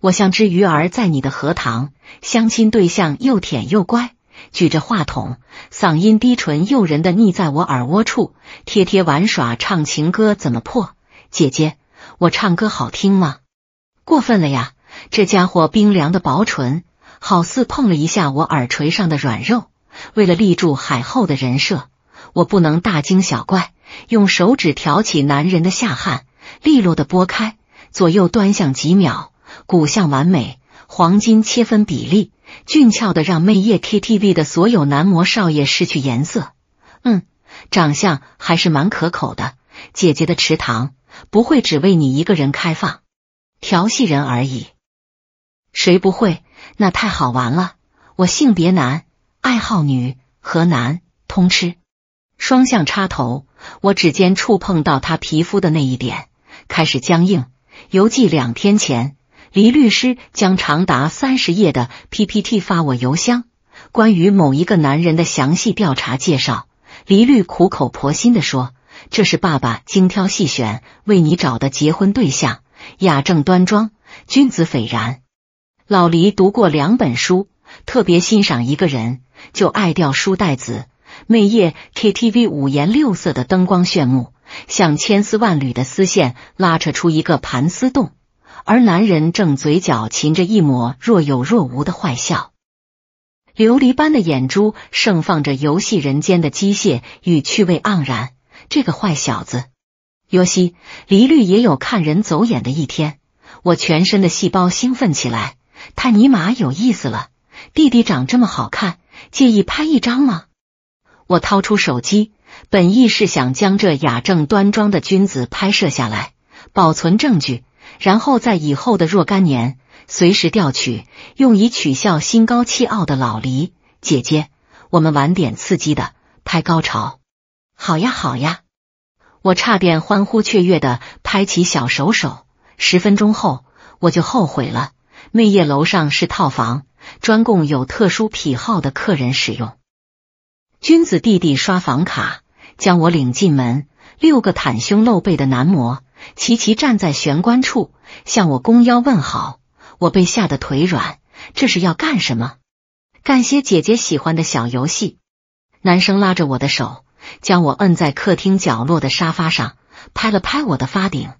我像只鱼儿在你的荷塘，相亲对象又舔又乖，举着话筒，嗓音低沉诱人的腻在我耳窝处，贴贴玩耍唱情歌怎么破？姐姐，我唱歌好听吗？过分了呀！这家伙冰凉的薄唇，好似碰了一下我耳垂上的软肉。为了立住海后的人设，我不能大惊小怪，用手指挑起男人的下汗，利落的拨开，左右端详几秒。骨相完美，黄金切分比例，俊俏的让魅夜 KTV 的所有男模少爷失去颜色。嗯，长相还是蛮可口的。姐姐的池塘不会只为你一个人开放，调戏人而已。谁不会？那太好玩了。我性别男，爱好女和男通吃，双向插头。我指尖触碰到他皮肤的那一点，开始僵硬。邮寄两天前。黎律师将长达三十页的 PPT 发我邮箱，关于某一个男人的详细调查介绍。黎律苦口婆心的说：“这是爸爸精挑细选为你找的结婚对象，雅正端庄，君子斐然。”老黎读过两本书，特别欣赏一个人，就爱掉书袋子。每夜 KTV 五颜六色的灯光炫目，像千丝万缕的丝线拉扯出一个盘丝洞。而男人正嘴角噙着一抹若有若无的坏笑，琉璃般的眼珠盛放着游戏人间的机械与趣味盎然。这个坏小子，尤西黎绿也有看人走眼的一天。我全身的细胞兴奋起来，他尼玛有意思了！弟弟长这么好看，介意拍一张吗？我掏出手机，本意是想将这雅正端庄的君子拍摄下来，保存证据。然后在以后的若干年，随时调取，用以取笑心高气傲的老黎姐姐。我们晚点刺激的拍高潮，好呀好呀！我差点欢呼雀跃的拍起小手手。十分钟后，我就后悔了。内业楼上是套房，专供有特殊癖好的客人使用。君子弟弟刷房卡，将我领进门。六个袒胸露背的男模。齐齐站在玄关处，向我弓腰问好。我被吓得腿软，这是要干什么？干些姐姐喜欢的小游戏？男生拉着我的手，将我摁在客厅角落的沙发上，拍了拍我的发顶。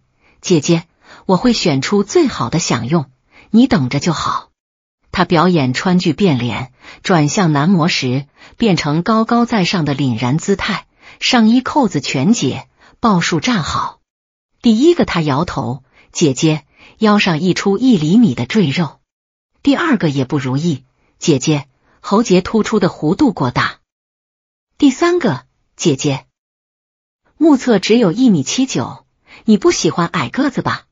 姐姐，我会选出最好的享用，你等着就好。他表演川剧变脸，转向男模时，变成高高在上的凛然姿态，上衣扣子全解，抱树站好。第一个，他摇头，姐姐腰上溢出一厘米的赘肉；第二个也不如意，姐姐喉结突出的弧度过大；第三个，姐姐目测只有一米七九，你不喜欢矮个子吧？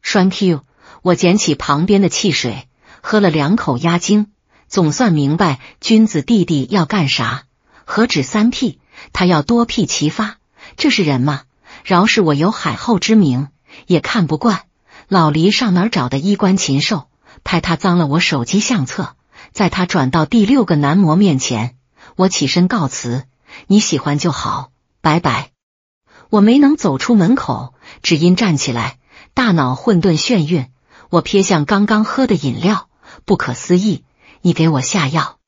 栓 Q！我捡起旁边的汽水，喝了两口压惊，总算明白君子弟弟要干啥。何止三屁，他要多屁齐发，这是人吗？饶是我有海后之名，也看不惯老黎上哪儿找的衣冠禽兽，拍他脏了我手机相册，在他转到第六个男模面前，我起身告辞。你喜欢就好，拜拜。我没能走出门口，只因站起来，大脑混沌眩晕。我瞥向刚刚喝的饮料，不可思议，你给我下药！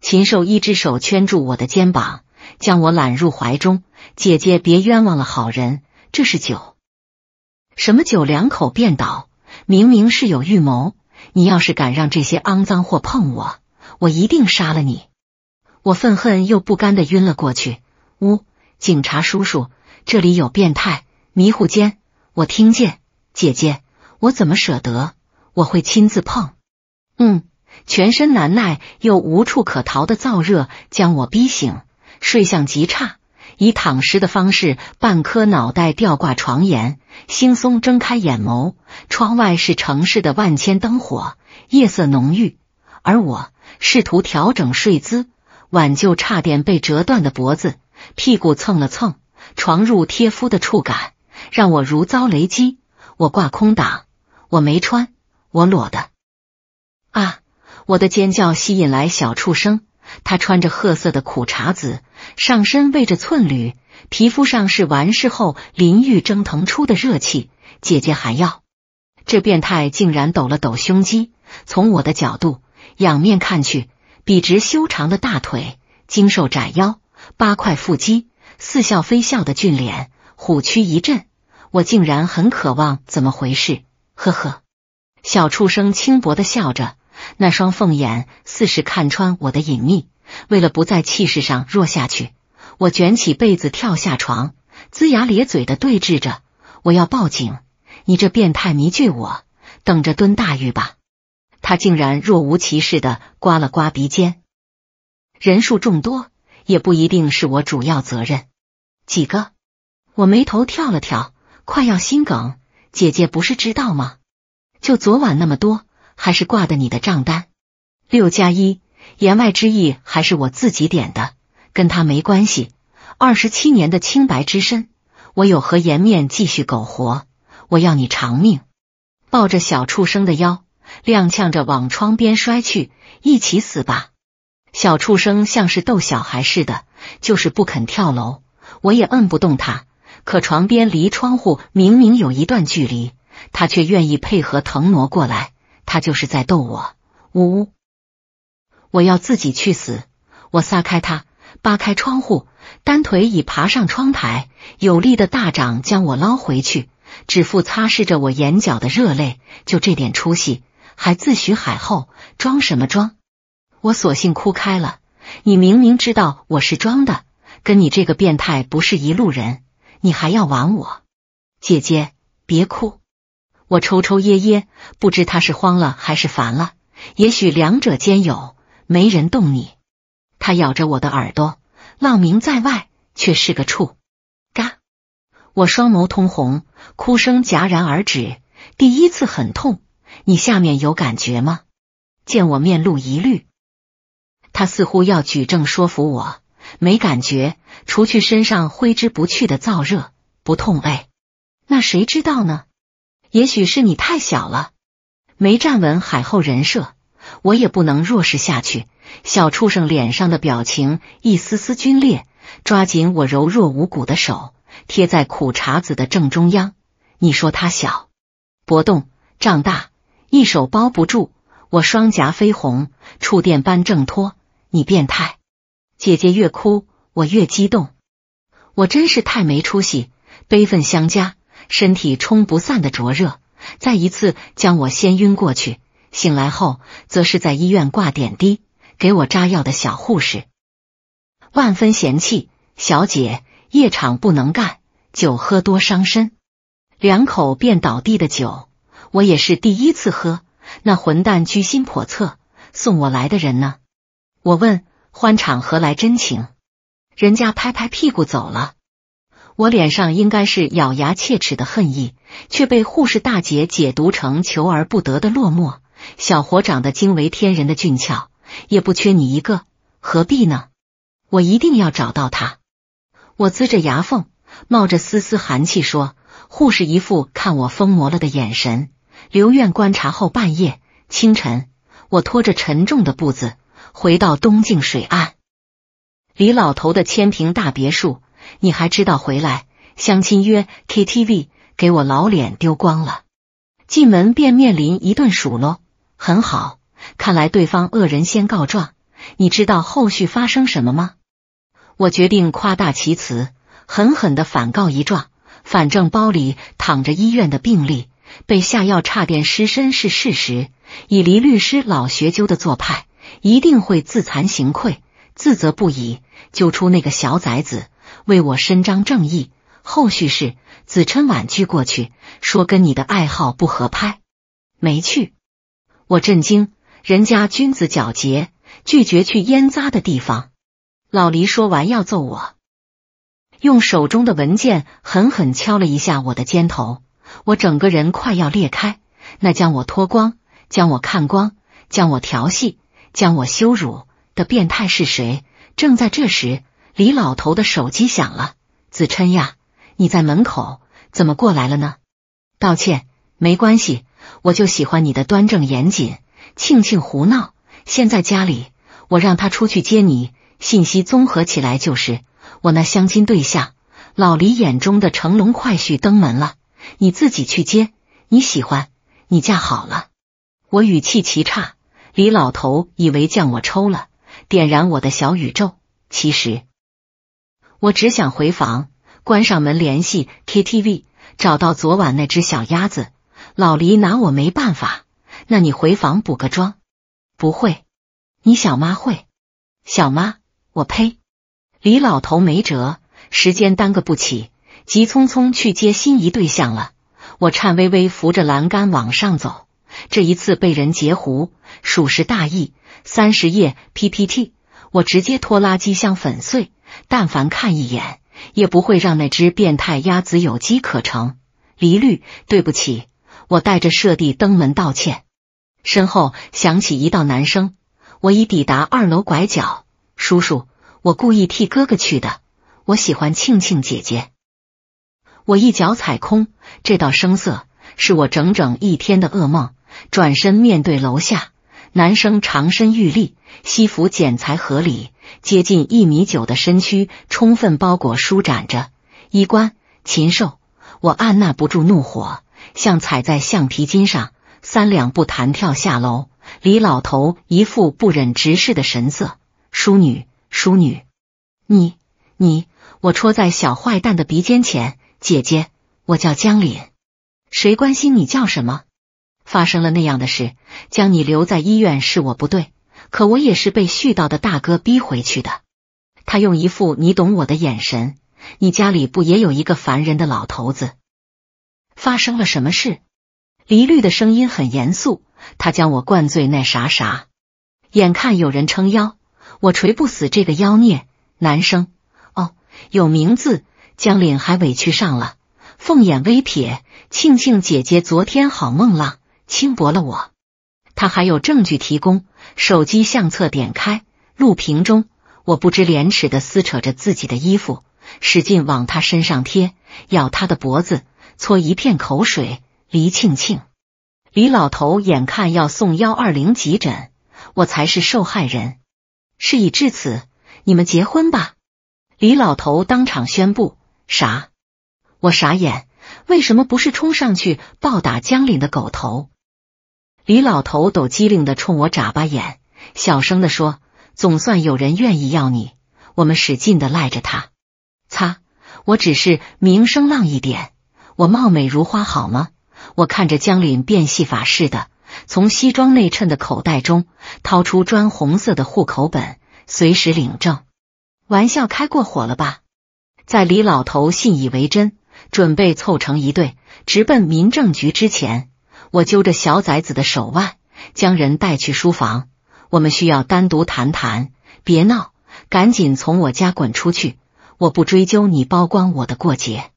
禽兽一只手圈住我的肩膀，将我揽入怀中。姐姐，别冤枉了好人。这是酒，什么酒？两口便倒，明明是有预谋。你要是敢让这些肮脏货碰我，我一定杀了你！我愤恨又不甘的晕了过去。呜，警察叔叔，这里有变态。迷糊间，我听见姐姐，我怎么舍得？我会亲自碰。嗯，全身难耐又无处可逃的燥热将我逼醒，睡相极差。以躺尸的方式，半颗脑袋吊挂床沿，惺忪睁开眼眸，窗外是城市的万千灯火，夜色浓郁。而我试图调整睡姿，挽救差点被折断的脖子，屁股蹭了蹭床褥贴肤的触感，让我如遭雷击。我挂空挡，我没穿，我裸的啊！我的尖叫吸引来小畜生。他穿着褐色的苦茶子，上身围着寸缕，皮肤上是完事后淋浴蒸腾出的热气。姐姐还要，这变态竟然抖了抖胸肌，从我的角度仰面看去，笔直修长的大腿，精瘦窄腰，八块腹肌，似笑非笑的俊脸，虎躯一震，我竟然很渴望，怎么回事？呵呵，小畜生轻薄的笑着。那双凤眼似是看穿我的隐秘，为了不在气势上弱下去，我卷起被子跳下床，龇牙咧嘴的对峙着。我要报警！你这变态迷剧，我等着蹲大狱吧！他竟然若无其事的刮了刮鼻尖。人数众多，也不一定是我主要责任。几个？我眉头跳了跳，快要心梗。姐姐不是知道吗？就昨晚那么多。还是挂的你的账单，六加一，言外之意还是我自己点的，跟他没关系。二十七年的清白之身，我有何颜面继续苟活？我要你偿命！抱着小畜生的腰，踉跄着往窗边摔去，一起死吧！小畜生像是逗小孩似的，就是不肯跳楼，我也摁不动他。可床边离窗户明明有一段距离，他却愿意配合腾挪过来。他就是在逗我，呜呜！我要自己去死！我撒开他，扒开窗户，单腿已爬上窗台，有力的大掌将我捞回去，指腹擦拭着我眼角的热泪。就这点出息，还自诩海后，装什么装？我索性哭开了。你明明知道我是装的，跟你这个变态不是一路人，你还要玩我？姐姐，别哭。我抽抽噎噎，不知他是慌了还是烦了，也许两者兼有。没人动你，他咬着我的耳朵，浪名在外，却是个畜。嘎！我双眸通红，哭声戛然而止。第一次很痛，你下面有感觉吗？见我面露疑虑，他似乎要举证说服我，没感觉，除去身上挥之不去的燥热，不痛。哎，那谁知道呢？也许是你太小了，没站稳海后人设，我也不能弱势下去。小畜生脸上的表情一丝丝皲裂，抓紧我柔弱无骨的手，贴在苦茬子的正中央。你说他小，搏动胀大，一手包不住。我双颊绯红，触电般挣脱。你变态，姐姐越哭我越激动，我真是太没出息，悲愤相加。身体冲不散的灼热，再一次将我先晕过去。醒来后，则是在医院挂点滴，给我扎药的小护士万分嫌弃：“小姐，夜场不能干，酒喝多伤身。”两口便倒地的酒，我也是第一次喝。那混蛋居心叵测，送我来的人呢？我问欢场何来真情？人家拍拍屁股走了。我脸上应该是咬牙切齿的恨意，却被护士大姐解读成求而不得的落寞。小伙长得惊为天人的俊俏，也不缺你一个，何必呢？我一定要找到他。我呲着牙缝，冒着丝丝寒气说：“护士一副看我疯魔了的眼神。”留院观察后半夜，清晨，我拖着沉重的步子回到东靖水岸李老头的千平大别墅。你还知道回来相亲约 KTV，给我老脸丢光了。进门便面临一顿数落。很好，看来对方恶人先告状。你知道后续发生什么吗？我决定夸大其词，狠狠的反告一状。反正包里躺着医院的病历，被下药差点失身是事实。以黎律师老学究的做派，一定会自惭形愧，自责不已，揪出那个小崽子。为我伸张正义。后续是子琛婉拒过去，说跟你的爱好不合拍，没去。我震惊，人家君子皎洁，拒绝去烟杂的地方。老黎说完要揍我，用手中的文件狠狠敲了一下我的肩头，我整个人快要裂开。那将我脱光，将我看光，将我调戏，将我羞辱的变态是谁？正在这时。李老头的手机响了，子琛呀，你在门口怎么过来了呢？道歉，没关系，我就喜欢你的端正严谨。庆庆胡闹，现在家里，我让他出去接你。信息综合起来就是，我那相亲对象，老李眼中的乘龙快婿登门了，你自己去接，你喜欢，你嫁好了。我语气奇差，李老头以为将我抽了，点燃我的小宇宙，其实。我只想回房，关上门，联系 KTV，找到昨晚那只小鸭子。老黎拿我没办法。那你回房补个妆，不会？你小妈会。小妈，我呸！李老头没辙，时间耽搁不起，急匆匆去接心仪对象了。我颤巍巍扶着栏杆往上走。这一次被人截胡，属实大意。三十页 PPT，我直接拖拉机箱粉碎。但凡看一眼，也不会让那只变态鸭子有机可乘。黎绿，对不起，我带着舍弟登门道歉。身后响起一道男声：“我已抵达二楼拐角，叔叔，我故意替哥哥去的。我喜欢庆庆姐姐。”我一脚踩空，这道声色是我整整一天的噩梦。转身面对楼下，男生长身玉立。西服剪裁合理，接近一米九的身躯充分包裹、舒展着衣冠。禽兽！我按捺不住怒火，像踩在橡皮筋上，三两步弹跳下楼。李老头一副不忍直视的神色。淑女，淑女，你你，我戳在小坏蛋的鼻尖前。姐姐，我叫江林。谁关心你叫什么？发生了那样的事，将你留在医院是我不对。可我也是被絮叨的大哥逼回去的。他用一副你懂我的眼神。你家里不也有一个烦人的老头子？发生了什么事？黎绿的声音很严肃。他将我灌醉，那啥啥。眼看有人撑腰，我锤不死这个妖孽。男生哦，有名字，江岭还委屈上了。凤眼微撇，庆幸姐姐昨天好梦浪轻薄了我。他还有证据提供，手机相册点开，录屏中，我不知廉耻的撕扯着自己的衣服，使劲往他身上贴，咬他的脖子，搓一片口水。黎庆庆，李老头眼看要送幺二零急诊，我才是受害人。事已至此，你们结婚吧。李老头当场宣布啥？我傻眼，为什么不是冲上去暴打江岭的狗头？李老头抖机灵的冲我眨巴眼，小声的说：“总算有人愿意要你，我们使劲的赖着他。”擦，我只是名声浪一点，我貌美如花好吗？我看着江林变戏法似的，从西装内衬的口袋中掏出砖红色的户口本，随时领证。玩笑开过火了吧？在李老头信以为真，准备凑成一对，直奔民政局之前。我揪着小崽子的手腕，将人带去书房。我们需要单独谈谈，别闹，赶紧从我家滚出去！我不追究你包光我的过节，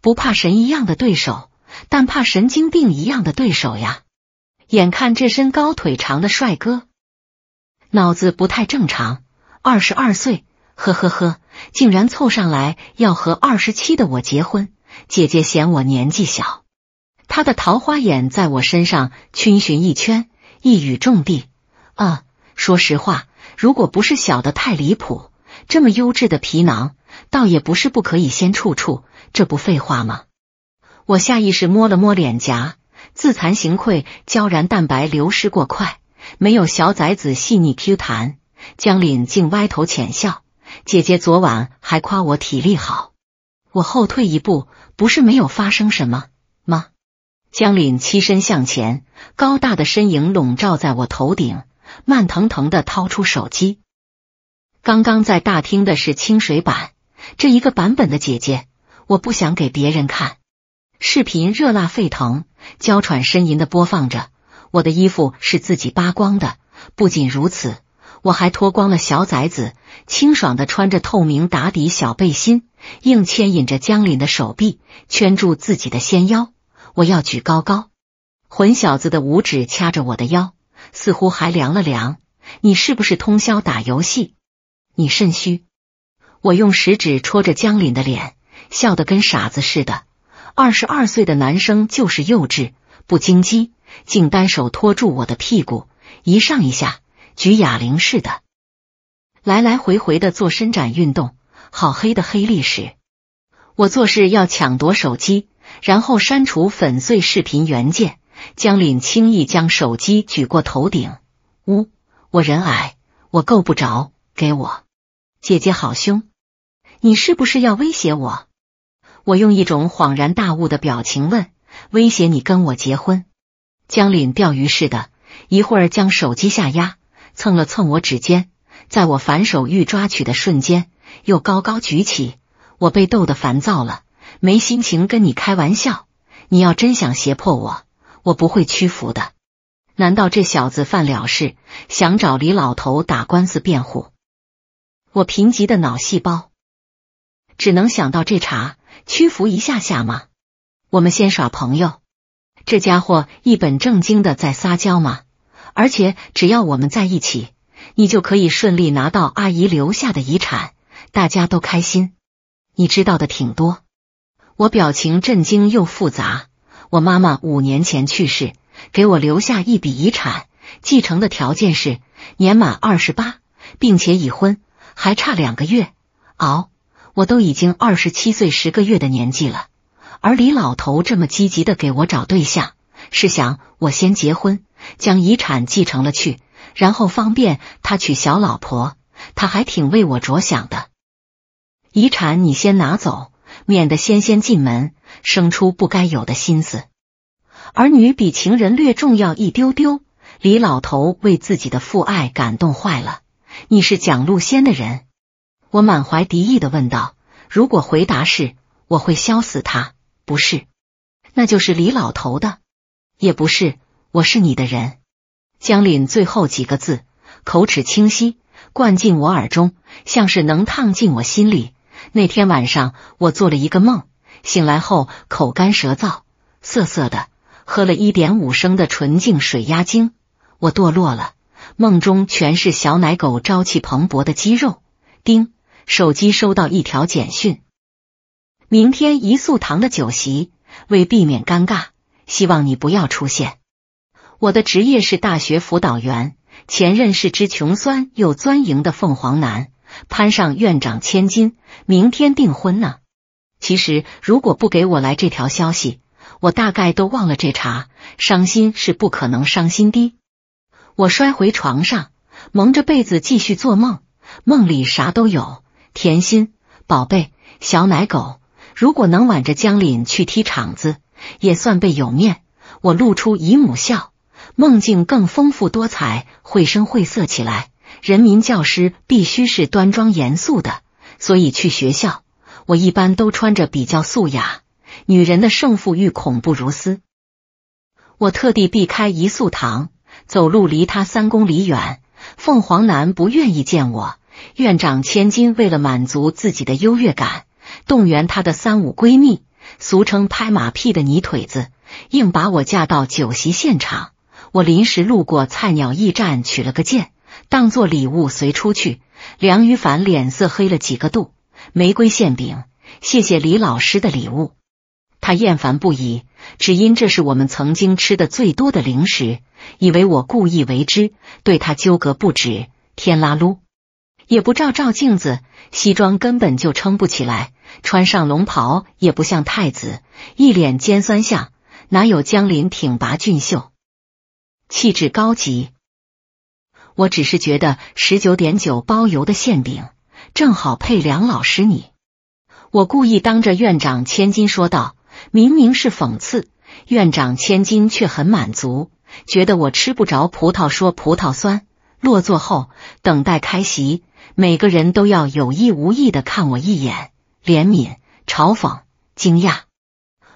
不怕神一样的对手，但怕神经病一样的对手呀！眼看这身高腿长的帅哥，脑子不太正常，二十二岁，呵呵呵，竟然凑上来要和二十七的我结婚，姐姐嫌我年纪小。他的桃花眼在我身上逡巡一圈，一语中的啊！说实话，如果不是小的太离谱，这么优质的皮囊，倒也不是不可以先处处。这不废话吗？我下意识摸了摸脸颊，自惭形秽，胶原蛋白流失过快，没有小崽子细腻 Q 弹。江凛竟歪头浅笑，姐姐昨晚还夸我体力好。我后退一步，不是没有发生什么。江岭栖身向前，高大的身影笼罩在我头顶，慢腾腾的掏出手机。刚刚在大厅的是清水版，这一个版本的姐姐，我不想给别人看。视频热辣沸腾，娇喘呻吟的播放着。我的衣服是自己扒光的，不仅如此，我还脱光了小崽子，清爽的穿着透明打底小背心，硬牵引着江岭的手臂，圈住自己的纤腰。我要举高高，混小子的五指掐着我的腰，似乎还凉了凉。你是不是通宵打游戏？你肾虚？我用食指戳着江林的脸，笑得跟傻子似的。二十二岁的男生就是幼稚，不经激，竟单手托住我的屁股，一上一下，举哑铃似的，来来回回的做伸展运动。好黑的黑历史！我做事要抢夺手机。然后删除粉碎视频原件。江凛轻易将手机举过头顶。呜，我人矮，我够不着。给我，姐姐好凶，你是不是要威胁我？我用一种恍然大悟的表情问：“威胁你跟我结婚？”江凛钓鱼似的，一会儿将手机下压，蹭了蹭我指尖，在我反手欲抓取的瞬间，又高高举起。我被逗得烦躁了。没心情跟你开玩笑，你要真想胁迫我，我不会屈服的。难道这小子犯了事，想找李老头打官司辩护？我贫瘠的脑细胞，只能想到这茬，屈服一下下吗？我们先耍朋友，这家伙一本正经的在撒娇吗？而且只要我们在一起，你就可以顺利拿到阿姨留下的遗产，大家都开心。你知道的挺多。我表情震惊又复杂。我妈妈五年前去世，给我留下一笔遗产，继承的条件是年满二十八，并且已婚，还差两个月。熬，我都已经二十七岁十个月的年纪了。而李老头这么积极的给我找对象，是想我先结婚，将遗产继承了去，然后方便他娶小老婆。他还挺为我着想的。遗产你先拿走。免得仙仙进门生出不该有的心思，儿女比情人略重要一丢丢。李老头为自己的父爱感动坏了。你是蒋路仙的人？我满怀敌意的问道。如果回答是，我会削死他。不是，那就是李老头的，也不是，我是你的人。江岭最后几个字，口齿清晰，灌进我耳中，像是能烫进我心里。那天晚上，我做了一个梦，醒来后口干舌燥，涩涩的，喝了一点五升的纯净水压惊。我堕落了，梦中全是小奶狗，朝气蓬勃的肌肉。叮，手机收到一条简讯：明天一素堂的酒席，为避免尴尬，希望你不要出现。我的职业是大学辅导员，前任是只穷酸又钻营的凤凰男。攀上院长千金，明天订婚呢。其实如果不给我来这条消息，我大概都忘了这茬，伤心是不可能伤心的。我摔回床上，蒙着被子继续做梦，梦里啥都有，甜心宝贝，小奶狗。如果能挽着江林去踢场子，也算被有面。我露出姨母笑，梦境更丰富多彩，绘声绘色起来。人民教师必须是端庄严肃的，所以去学校我一般都穿着比较素雅。女人的胜负欲恐怖如斯，我特地避开一素堂，走路离他三公里远。凤凰男不愿意见我，院长千金为了满足自己的优越感，动员她的三五闺蜜，俗称拍马屁的泥腿子，硬把我架到酒席现场。我临时路过菜鸟驿站取了个件。当做礼物随出去，梁于凡脸色黑了几个度。玫瑰馅饼，谢谢李老师的礼物。他厌烦不已，只因这是我们曾经吃的最多的零食，以为我故意为之，对他纠葛不止。天啦噜，也不照照镜子，西装根本就撑不起来，穿上龙袍也不像太子，一脸尖酸相，哪有江林挺拔俊秀，气质高级。我只是觉得十九点九包邮的馅饼正好配梁老师你，我故意当着院长千金说道，明明是讽刺，院长千金却很满足，觉得我吃不着葡萄说葡萄酸。落座后等待开席，每个人都要有意无意的看我一眼，怜悯、嘲讽、惊讶。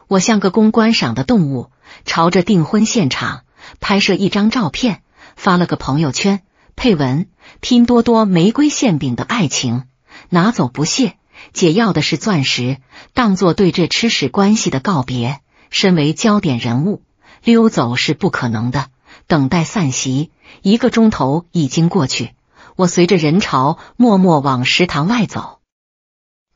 我像个供观赏的动物，朝着订婚现场拍摄一张照片，发了个朋友圈。配文：拼多多玫瑰馅饼的爱情，拿走不谢。姐要的是钻石，当做对这吃屎关系的告别。身为焦点人物，溜走是不可能的。等待散席，一个钟头已经过去。我随着人潮默默往食堂外走。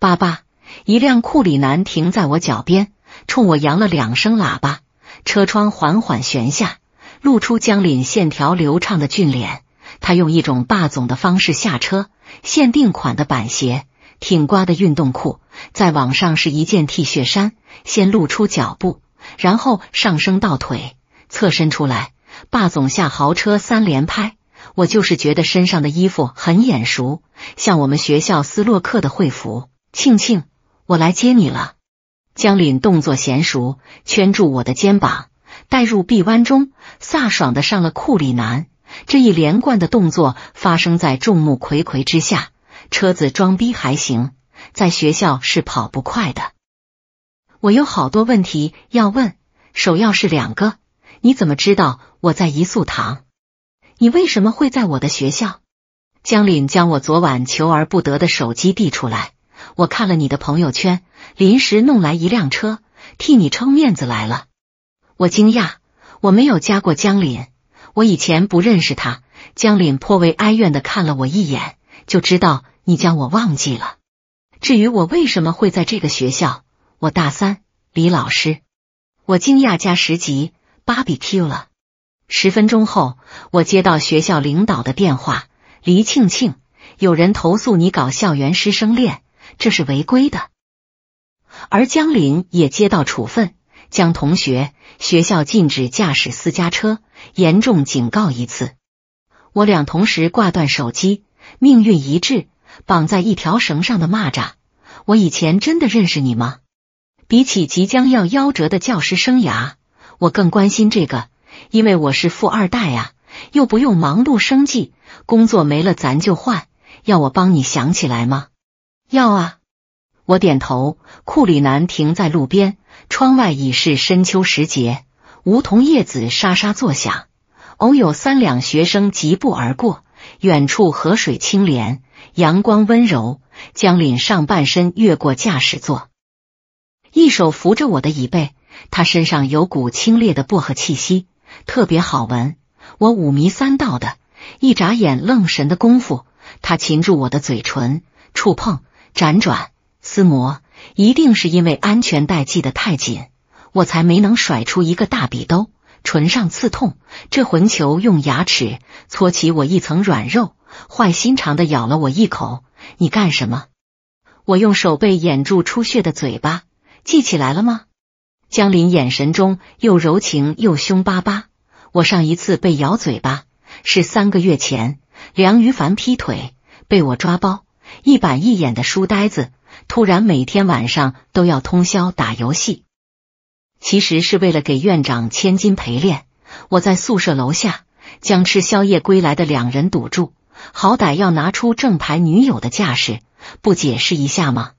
爸爸，一辆库里南停在我脚边，冲我扬了两声喇叭，车窗缓缓旋下，露出江岭线条流畅的俊脸。他用一种霸总的方式下车，限定款的板鞋，挺刮的运动裤，在网上是一件 T 恤衫，先露出脚步，然后上升到腿，侧身出来，霸总下豪车三连拍。我就是觉得身上的衣服很眼熟，像我们学校斯洛克的会服。庆庆，我来接你了。江岭动作娴熟，圈住我的肩膀，带入臂弯中，飒爽的上了库里南。这一连贯的动作发生在众目睽睽之下，车子装逼还行，在学校是跑不快的。我有好多问题要问，首要是两个：你怎么知道我在一宿堂？你为什么会在我的学校？江林将我昨晚求而不得的手机递出来，我看了你的朋友圈，临时弄来一辆车，替你撑面子来了。我惊讶，我没有加过江林。我以前不认识他，江岭颇为哀怨的看了我一眼，就知道你将我忘记了。至于我为什么会在这个学校，我大三，李老师，我惊讶加十级，B 比 Q 了。十分钟后，我接到学校领导的电话，黎庆庆，有人投诉你搞校园师生恋，这是违规的，而江林也接到处分。将同学学校禁止驾驶私家车，严重警告一次。我俩同时挂断手机，命运一致，绑在一条绳上的蚂蚱。我以前真的认识你吗？比起即将要夭折的教师生涯，我更关心这个，因为我是富二代啊，又不用忙碌生计，工作没了咱就换。要我帮你想起来吗？要啊，我点头。库里南停在路边。窗外已是深秋时节，梧桐叶子沙沙作响，偶有三两学生疾步而过。远处河水清涟，阳光温柔。江岭上半身越过驾驶座，一手扶着我的椅背，他身上有股清冽的薄荷气息，特别好闻。我五迷三道的，一眨眼愣神的功夫，他擒住我的嘴唇，触碰、辗转、撕磨。一定是因为安全带系得太紧，我才没能甩出一个大笔兜。唇上刺痛，这混球用牙齿搓起我一层软肉，坏心肠的咬了我一口。你干什么？我用手背掩住出血的嘴巴，记起来了吗？江林眼神中又柔情又凶巴巴。我上一次被咬嘴巴是三个月前，梁于凡劈腿被我抓包，一板一眼的书呆子。突然每天晚上都要通宵打游戏，其实是为了给院长千金陪练。我在宿舍楼下将吃宵夜归来的两人堵住，好歹要拿出正牌女友的架势，不解释一下吗？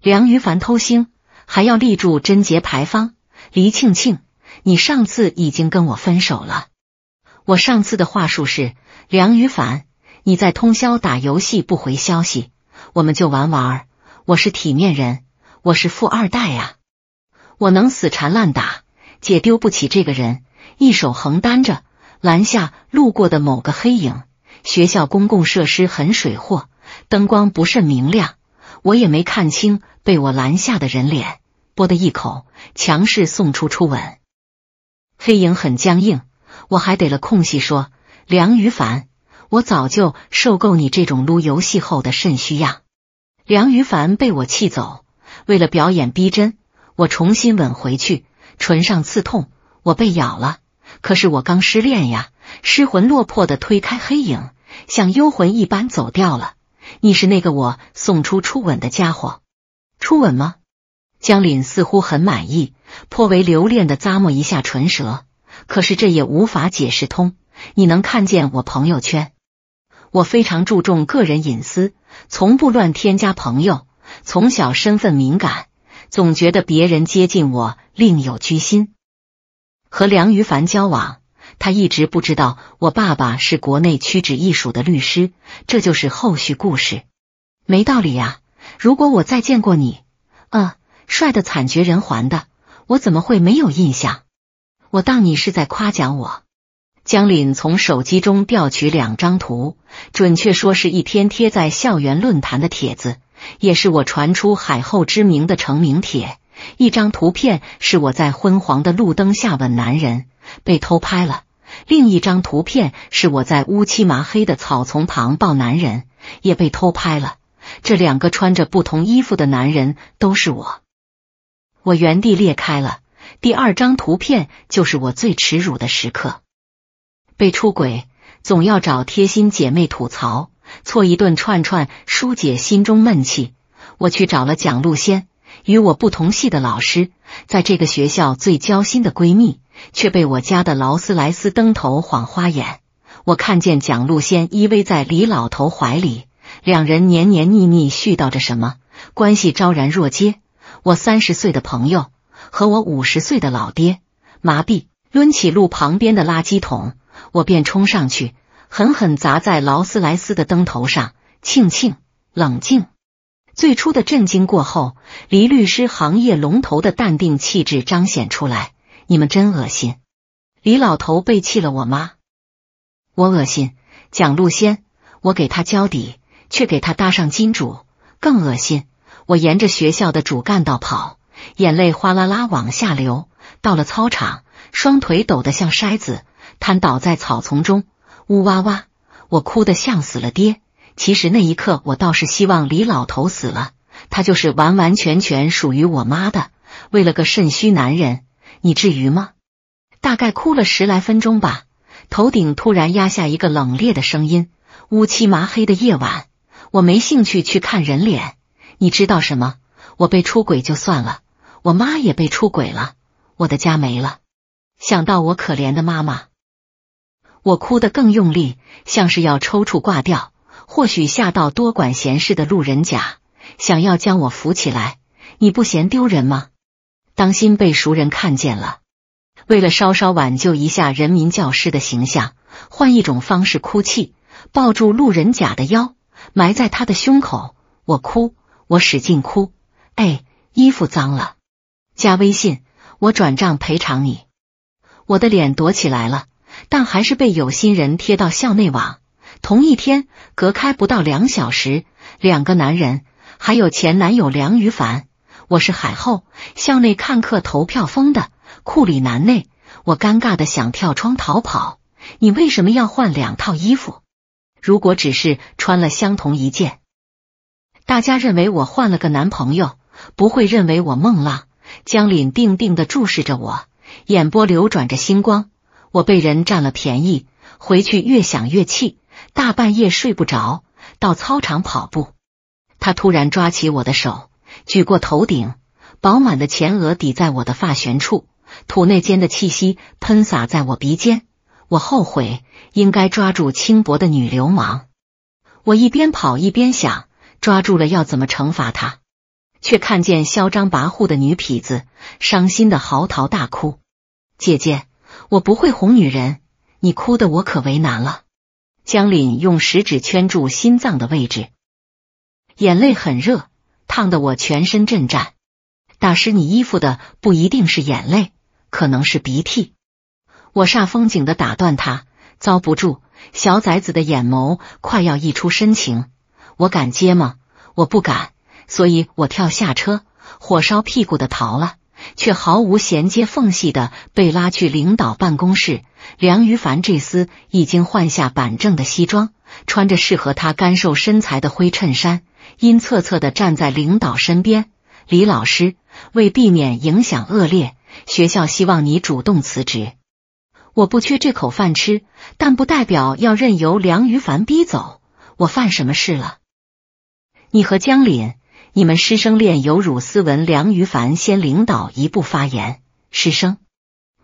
梁宇凡偷腥，还要立住贞洁牌坊。黎庆庆，你上次已经跟我分手了。我上次的话术是：梁宇凡，你在通宵打游戏不回消息，我们就玩玩儿。我是体面人，我是富二代啊！我能死缠烂打，姐丢不起这个人。一手横担着，拦下路过的某个黑影。学校公共设施很水货，灯光不甚明亮，我也没看清被我拦下的人脸。啵的一口，强势送出初吻。黑影很僵硬，我还得了空隙说：“梁于凡，我早就受够你这种撸游戏后的肾虚样。”梁于凡被我气走，为了表演逼真，我重新吻回去，唇上刺痛，我被咬了。可是我刚失恋呀，失魂落魄的推开黑影，像幽魂一般走掉了。你是那个我送出初吻的家伙，初吻吗？江凛似乎很满意，颇为留恋的咂摸一下唇舌，可是这也无法解释通。你能看见我朋友圈？我非常注重个人隐私。从不乱添加朋友，从小身份敏感，总觉得别人接近我另有居心。和梁于凡交往，他一直不知道我爸爸是国内屈指一数的律师，这就是后续故事。没道理呀！如果我再见过你，嗯，帅的惨绝人寰的，我怎么会没有印象？我当你是在夸奖我。江林从手机中调取两张图，准确说是一天贴在校园论坛的帖子，也是我传出海后之名的成名帖。一张图片是我在昏黄的路灯下吻男人，被偷拍了；另一张图片是我在乌漆麻黑的草丛旁抱男人，也被偷拍了。这两个穿着不同衣服的男人都是我。我原地裂开了。第二张图片就是我最耻辱的时刻。被出轨，总要找贴心姐妹吐槽，搓一顿串串，疏解心中闷气。我去找了蒋露仙，与我不同系的老师，在这个学校最交心的闺蜜，却被我家的劳斯莱斯灯头晃花眼。我看见蒋露仙依偎在李老头怀里，两人黏黏腻腻絮叨着什么，关系昭然若揭。我三十岁的朋友和我五十岁的老爹，麻痹，抡起路旁边的垃圾桶。我便冲上去，狠狠砸在劳斯莱斯的灯头上。庆庆，冷静！最初的震惊过后，黎律师行业龙头的淡定气质彰显出来。你们真恶心！李老头背弃了，我妈，我恶心。蒋路先，我给他交底，却给他搭上金主，更恶心。我沿着学校的主干道跑，眼泪哗啦啦往下流。到了操场，双腿抖得像筛子。瘫倒在草丛中，呜哇哇！我哭得像死了爹。其实那一刻，我倒是希望李老头死了，他就是完完全全属于我妈的。为了个肾虚男人，你至于吗？大概哭了十来分钟吧。头顶突然压下一个冷冽的声音。乌漆麻黑的夜晚，我没兴趣去看人脸。你知道什么？我被出轨就算了，我妈也被出轨了，我的家没了。想到我可怜的妈妈。我哭得更用力，像是要抽搐挂掉。或许吓到多管闲事的路人甲，想要将我扶起来。你不嫌丢人吗？当心被熟人看见了。为了稍稍挽救一下人民教师的形象，换一种方式哭泣，抱住路人甲的腰，埋在他的胸口。我哭，我使劲哭。哎，衣服脏了，加微信，我转账赔偿你。我的脸躲起来了。但还是被有心人贴到校内网。同一天，隔开不到两小时，两个男人，还有前男友梁宇凡。我是海后校内看客投票疯的库里男内。我尴尬的想跳窗逃跑。你为什么要换两套衣服？如果只是穿了相同一件，大家认为我换了个男朋友，不会认为我孟浪。江凛定定的注视着我，眼波流转着星光。我被人占了便宜，回去越想越气，大半夜睡不着，到操场跑步。他突然抓起我的手，举过头顶，饱满的前额抵在我的发旋处，吐内间的气息喷洒在我鼻尖。我后悔，应该抓住轻薄的女流氓。我一边跑一边想，抓住了要怎么惩罚她，却看见嚣张跋扈的女痞子伤心的嚎啕大哭，姐姐。我不会哄女人，你哭的我可为难了。江林用食指圈住心脏的位置，眼泪很热，烫得我全身震颤。打湿你衣服的不一定是眼泪，可能是鼻涕。我煞风景的打断他，遭不住，小崽子的眼眸快要溢出深情。我敢接吗？我不敢，所以，我跳下车，火烧屁股的逃了。却毫无衔接缝隙的被拉去领导办公室。梁于凡这厮已经换下板正的西装，穿着适合他干瘦身材的灰衬衫，阴恻恻的站在领导身边。李老师，为避免影响恶劣，学校希望你主动辞职。我不缺这口饭吃，但不代表要任由梁于凡逼走。我犯什么事了？你和江林？你们师生恋有辱斯文。梁于凡先领导一步发言，师生，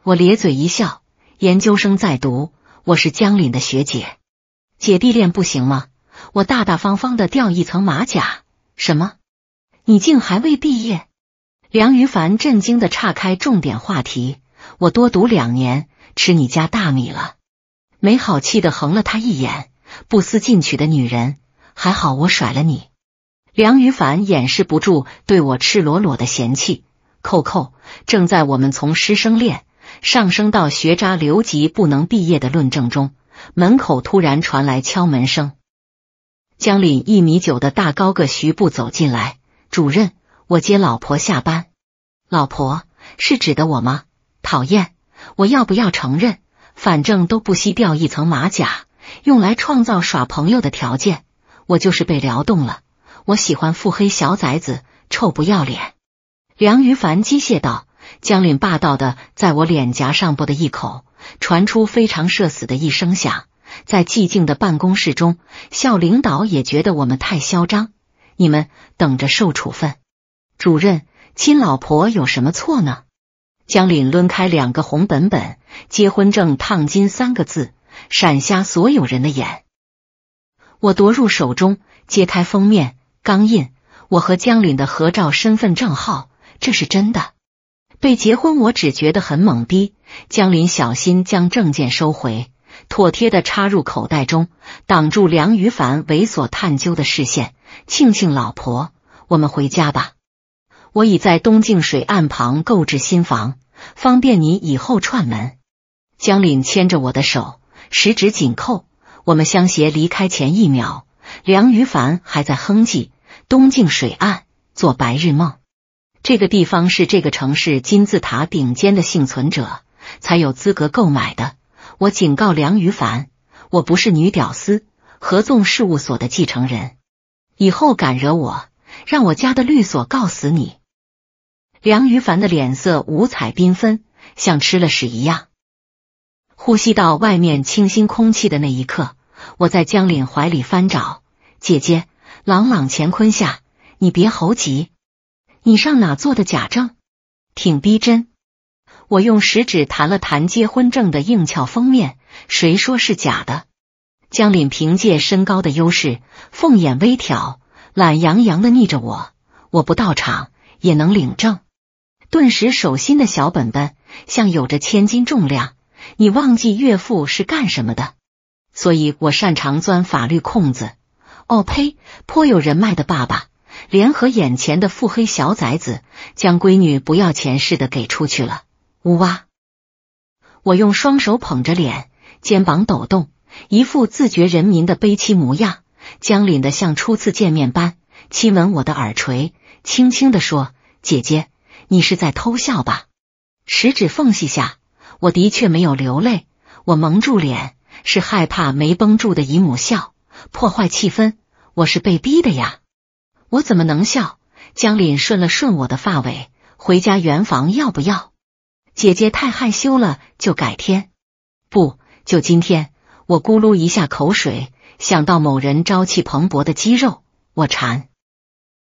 我咧嘴一笑。研究生在读，我是江岭的学姐，姐弟恋不行吗？我大大方方的掉一层马甲。什么？你竟还未毕业？梁于凡震惊的岔开重点话题。我多读两年，吃你家大米了。没好气的横了他一眼，不思进取的女人，还好我甩了你。梁雨凡掩饰不住对我赤裸裸的嫌弃，扣扣正在我们从师生恋上升到学渣留级不能毕业的论证中，门口突然传来敲门声。江岭一米九的大高个徐步走进来，主任，我接老婆下班。老婆是指的我吗？讨厌，我要不要承认？反正都不惜掉一层马甲，用来创造耍朋友的条件。我就是被撩动了。我喜欢腹黑小崽子，臭不要脸。梁余凡机械道：“江林霸道的在我脸颊上啵的一口，传出非常社死的一声响，在寂静的办公室中，校领导也觉得我们太嚣张，你们等着受处分。”主任，亲老婆有什么错呢？江林抡开两个红本本，结婚证烫金三个字，闪瞎所有人的眼。我夺入手中，揭开封面。钢印，我和江林的合照，身份证号，这是真的。被结婚，我只觉得很懵逼。江林小心将证件收回，妥帖的插入口袋中，挡住梁于凡猥琐探究的视线。庆庆老婆，我们回家吧。我已在东靖水岸旁购置新房，方便你以后串门。江林牵着我的手，十指紧扣。我们相携离开前一秒，梁于凡还在哼唧。东靖水岸做白日梦，这个地方是这个城市金字塔顶尖的幸存者才有资格购买的。我警告梁于凡，我不是女屌丝，合纵事务所的继承人，以后敢惹我，让我家的律所告死你！梁于凡的脸色五彩缤纷，像吃了屎一样。呼吸到外面清新空气的那一刻，我在江岭怀里翻找姐姐。朗朗乾坤下，你别猴急！你上哪做的假证？挺逼真。我用食指弹了弹结婚证的硬壳封面，谁说是假的？江岭凭借身高的优势，凤眼微挑，懒洋洋的睨着我。我不到场也能领证。顿时，手心的小本本像有着千斤重量。你忘记岳父是干什么的？所以我擅长钻法律空子。哦呸！颇有人脉的爸爸，联合眼前的腹黑小崽子，将闺女不要钱似的给出去了。呜哇！我用双手捧着脸，肩膀抖动，一副自觉人民的悲戚模样。僵凛的像初次见面般亲吻我的耳垂，轻轻的说：“姐姐，你是在偷笑吧？”食指缝隙下，我的确没有流泪。我蒙住脸，是害怕没绷住的姨母笑破坏气氛。我是被逼的呀，我怎么能笑？江林顺了顺我的发尾，回家圆房要不要？姐姐太害羞了，就改天，不就今天？我咕噜一下口水，想到某人朝气蓬勃的肌肉，我馋。